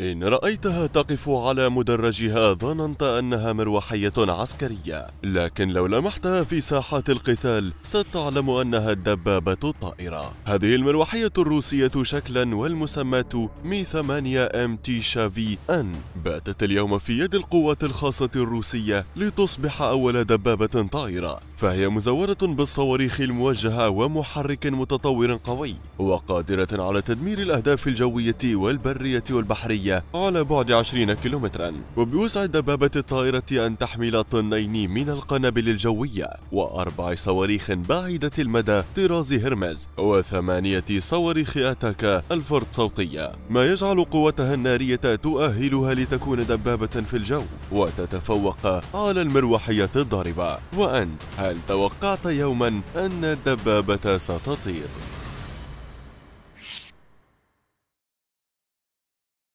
إن رأيتها تقف على مدرجها ظننت أنها مروحية عسكرية لكن لو لمحتها في ساحات القتال ستعلم أنها الدبابة الطائرة هذه المروحية الروسية شكلا والمسماة مي 8 ام تي شافي ان باتت اليوم في يد القوات الخاصة الروسية لتصبح أول دبابة طائرة فهي مزورة بالصواريخ الموجهة ومحرك متطور قوي وقادرة على تدمير الأهداف الجوية والبرية والبحرية على بعد 20 كيلومترا وبوسع دبابة الطائرة أن تحمل طنين من القنابل الجوية وأربع صواريخ بعيدة المدى طراز هرمز وثمانية صواريخ أتاكا الفرد صوتية ما يجعل قوتها النارية تؤهلها لتكون دبابة في الجو وتتفوق على المروحية الضاربة وأن هل توقعت يوما أن الدبابة ستطير